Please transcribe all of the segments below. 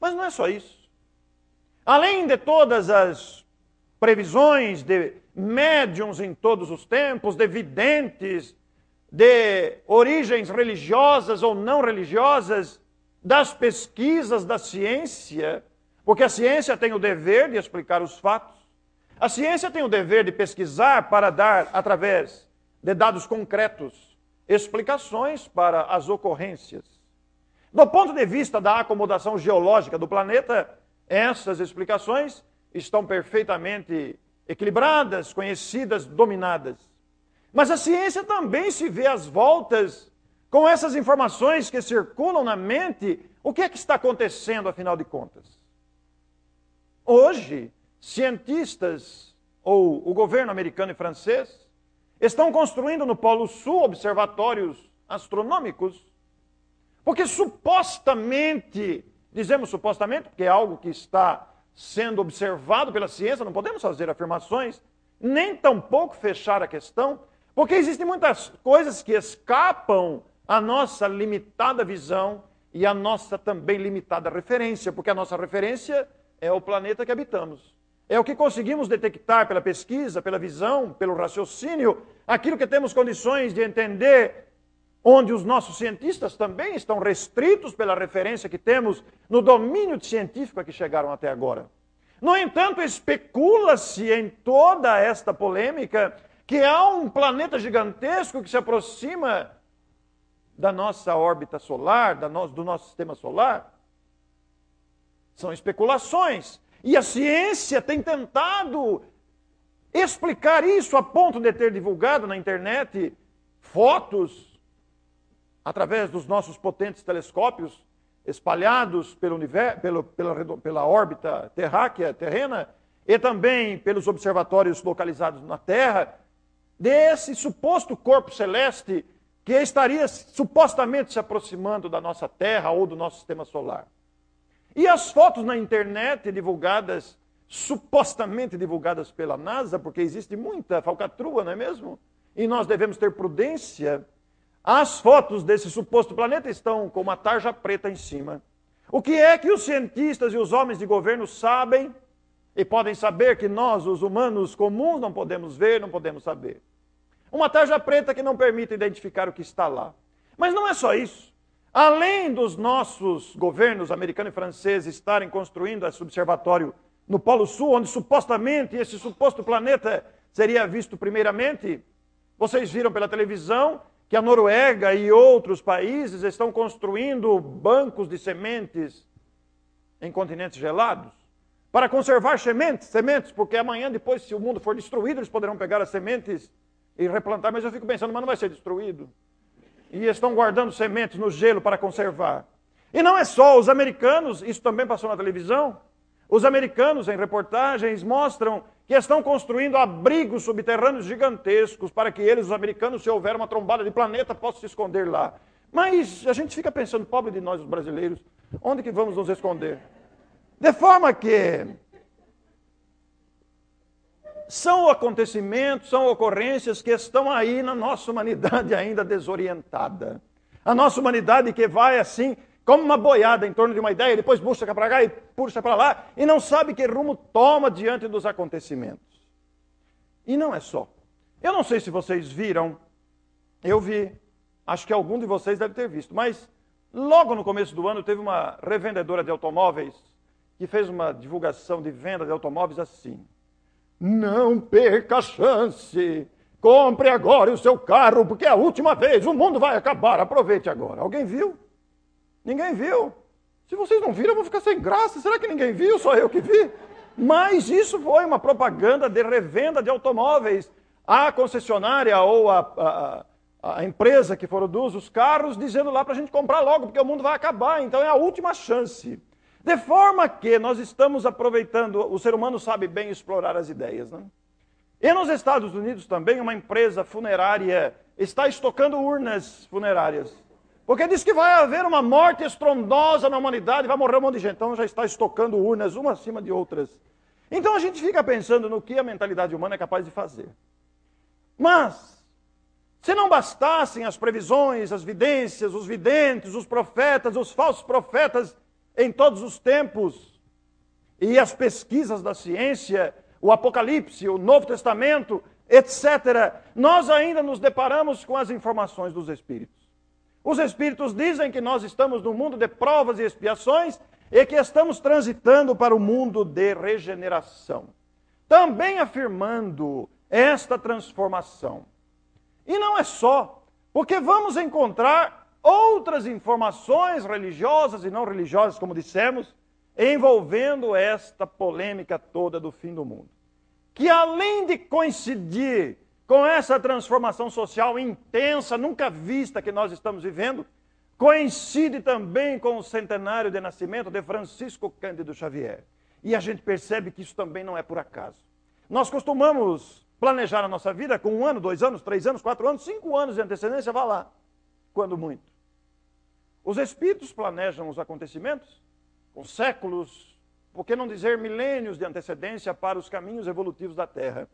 Mas não é só isso. Além de todas as previsões de médiums em todos os tempos, de videntes, de origens religiosas ou não religiosas, das pesquisas da ciência, porque a ciência tem o dever de explicar os fatos, a ciência tem o dever de pesquisar para dar, através de dados concretos, explicações para as ocorrências. Do ponto de vista da acomodação geológica do planeta, essas explicações estão perfeitamente equilibradas, conhecidas, dominadas. Mas a ciência também se vê às voltas com essas informações que circulam na mente. O que é que está acontecendo, afinal de contas? Hoje, cientistas ou o governo americano e francês estão construindo no Polo Sul observatórios astronômicos porque supostamente, dizemos supostamente, porque é algo que está sendo observado pela ciência, não podemos fazer afirmações, nem tampouco fechar a questão, porque existem muitas coisas que escapam à nossa limitada visão e à nossa também limitada referência, porque a nossa referência é o planeta que habitamos. É o que conseguimos detectar pela pesquisa, pela visão, pelo raciocínio, aquilo que temos condições de entender onde os nossos cientistas também estão restritos pela referência que temos no domínio científico a que chegaram até agora. No entanto, especula-se em toda esta polêmica que há um planeta gigantesco que se aproxima da nossa órbita solar, do nosso sistema solar. São especulações. E a ciência tem tentado explicar isso a ponto de ter divulgado na internet fotos através dos nossos potentes telescópios espalhados pelo universo, pelo, pela, pela órbita terráquea, terrena, e também pelos observatórios localizados na Terra, desse suposto corpo celeste que estaria supostamente se aproximando da nossa Terra ou do nosso sistema solar. E as fotos na internet divulgadas, supostamente divulgadas pela NASA, porque existe muita falcatrua, não é mesmo? E nós devemos ter prudência as fotos desse suposto planeta estão com uma tarja preta em cima. O que é que os cientistas e os homens de governo sabem e podem saber que nós, os humanos comuns, não podemos ver, não podemos saber? Uma tarja preta que não permite identificar o que está lá. Mas não é só isso. Além dos nossos governos americano e francês estarem construindo esse observatório no Polo Sul, onde supostamente esse suposto planeta seria visto primeiramente, vocês viram pela televisão que a Noruega e outros países estão construindo bancos de sementes em continentes gelados para conservar sementes, sementes, porque amanhã depois se o mundo for destruído, eles poderão pegar as sementes e replantar, mas eu fico pensando, mas não vai ser destruído. E estão guardando sementes no gelo para conservar. E não é só os americanos, isso também passou na televisão. Os americanos em reportagens mostram que estão construindo abrigos subterrâneos gigantescos para que eles, os americanos, se houver uma trombada de planeta, possam se esconder lá. Mas a gente fica pensando, pobre de nós, os brasileiros, onde que vamos nos esconder? De forma que são acontecimentos, são ocorrências que estão aí na nossa humanidade ainda desorientada. A nossa humanidade que vai assim como uma boiada em torno de uma ideia, depois puxa para cá e puxa para lá, e não sabe que rumo toma diante dos acontecimentos. E não é só. Eu não sei se vocês viram, eu vi, acho que algum de vocês deve ter visto, mas logo no começo do ano teve uma revendedora de automóveis que fez uma divulgação de venda de automóveis assim. Não perca a chance. Compre agora o seu carro, porque é a última vez. O mundo vai acabar. Aproveite agora. Alguém viu? Ninguém viu. Se vocês não viram, eu vou ficar sem graça. Será que ninguém viu? Só eu que vi. Mas isso foi uma propaganda de revenda de automóveis. A concessionária ou a, a, a empresa que produz os carros dizendo lá para a gente comprar logo, porque o mundo vai acabar. Então é a última chance. De forma que nós estamos aproveitando, o ser humano sabe bem explorar as ideias. Né? E nos Estados Unidos também, uma empresa funerária está estocando urnas funerárias. Porque diz que vai haver uma morte estrondosa na humanidade, vai morrer um monte de gente. Então já está estocando urnas uma acima de outras. Então a gente fica pensando no que a mentalidade humana é capaz de fazer. Mas, se não bastassem as previsões, as vidências, os videntes, os profetas, os falsos profetas em todos os tempos, e as pesquisas da ciência, o Apocalipse, o Novo Testamento, etc., nós ainda nos deparamos com as informações dos Espíritos. Os Espíritos dizem que nós estamos no mundo de provas e expiações e que estamos transitando para o mundo de regeneração. Também afirmando esta transformação. E não é só, porque vamos encontrar outras informações religiosas e não religiosas, como dissemos, envolvendo esta polêmica toda do fim do mundo. Que além de coincidir com essa transformação social intensa, nunca vista que nós estamos vivendo, coincide também com o centenário de nascimento de Francisco Cândido Xavier. E a gente percebe que isso também não é por acaso. Nós costumamos planejar a nossa vida com um ano, dois anos, três anos, quatro anos, cinco anos de antecedência, vá lá, quando muito. Os espíritos planejam os acontecimentos com séculos, por que não dizer milênios de antecedência para os caminhos evolutivos da Terra.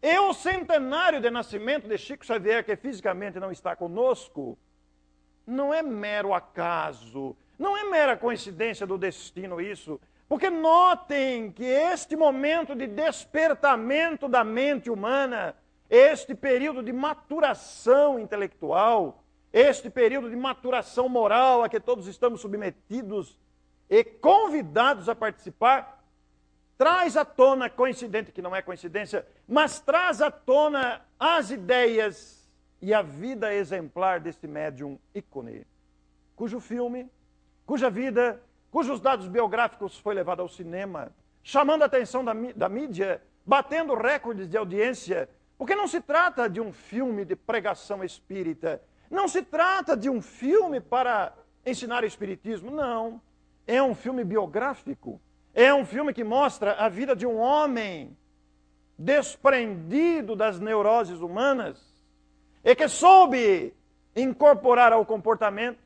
E o centenário de nascimento de Chico Xavier, que fisicamente não está conosco, não é mero acaso, não é mera coincidência do destino isso. Porque notem que este momento de despertamento da mente humana, este período de maturação intelectual, este período de maturação moral a que todos estamos submetidos e convidados a participar, traz à tona, coincidente que não é coincidência, mas traz à tona as ideias e a vida exemplar deste médium ícone, cujo filme, cuja vida, cujos dados biográficos foi levado ao cinema, chamando a atenção da, da mídia, batendo recordes de audiência, porque não se trata de um filme de pregação espírita, não se trata de um filme para ensinar espiritismo, não. É um filme biográfico é um filme que mostra a vida de um homem desprendido das neuroses humanas e que soube incorporar ao comportamento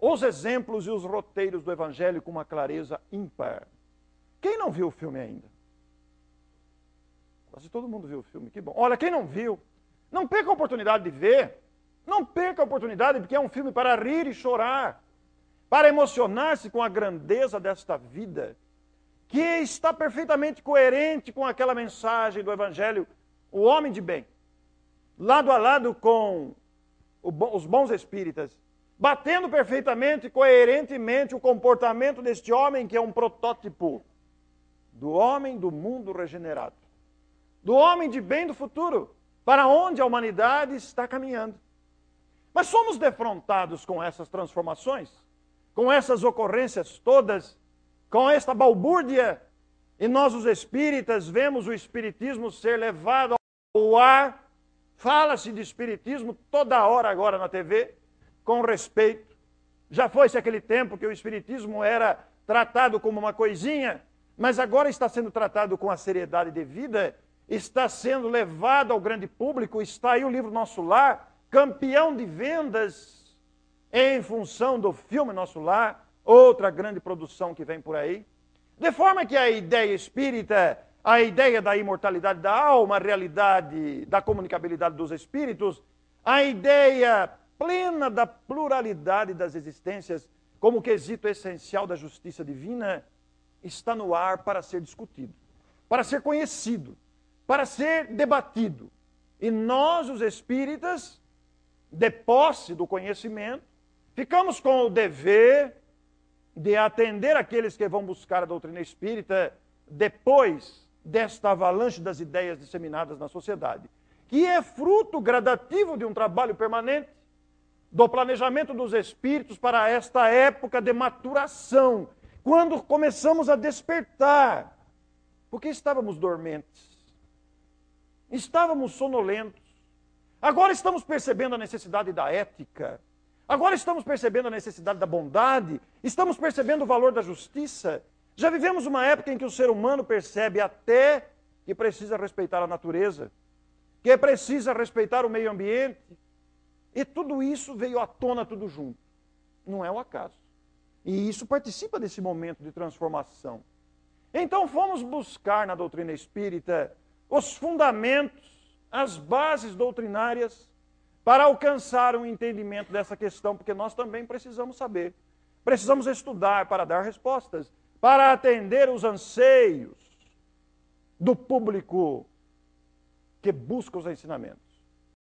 os exemplos e os roteiros do Evangelho com uma clareza ímpar. Quem não viu o filme ainda? Quase todo mundo viu o filme, que bom. Olha, quem não viu, não perca a oportunidade de ver. Não perca a oportunidade, porque é um filme para rir e chorar, para emocionar-se com a grandeza desta vida que está perfeitamente coerente com aquela mensagem do Evangelho, o homem de bem, lado a lado com os bons espíritas, batendo perfeitamente, coerentemente o comportamento deste homem que é um protótipo do homem do mundo regenerado, do homem de bem do futuro, para onde a humanidade está caminhando. Mas somos defrontados com essas transformações, com essas ocorrências todas com esta balbúrdia. E nós, os espíritas, vemos o espiritismo ser levado ao ar. Fala-se de espiritismo toda hora agora na TV, com respeito. Já foi-se aquele tempo que o espiritismo era tratado como uma coisinha, mas agora está sendo tratado com a seriedade devida, está sendo levado ao grande público. Está aí o livro Nosso Lar, campeão de vendas em função do filme Nosso Lar outra grande produção que vem por aí. De forma que a ideia espírita, a ideia da imortalidade da alma, a realidade da comunicabilidade dos espíritos, a ideia plena da pluralidade das existências como quesito essencial da justiça divina, está no ar para ser discutido, para ser conhecido, para ser debatido. E nós, os espíritas, de posse do conhecimento, ficamos com o dever de atender aqueles que vão buscar a doutrina espírita depois desta avalanche das ideias disseminadas na sociedade, que é fruto gradativo de um trabalho permanente do planejamento dos espíritos para esta época de maturação, quando começamos a despertar, porque estávamos dormentes, estávamos sonolentos. Agora estamos percebendo a necessidade da ética, Agora estamos percebendo a necessidade da bondade, estamos percebendo o valor da justiça. Já vivemos uma época em que o ser humano percebe até que precisa respeitar a natureza, que precisa respeitar o meio ambiente. E tudo isso veio à tona tudo junto. Não é o um acaso. E isso participa desse momento de transformação. Então fomos buscar na doutrina espírita os fundamentos, as bases doutrinárias para alcançar um entendimento dessa questão, porque nós também precisamos saber. Precisamos estudar para dar respostas, para atender os anseios do público que busca os ensinamentos.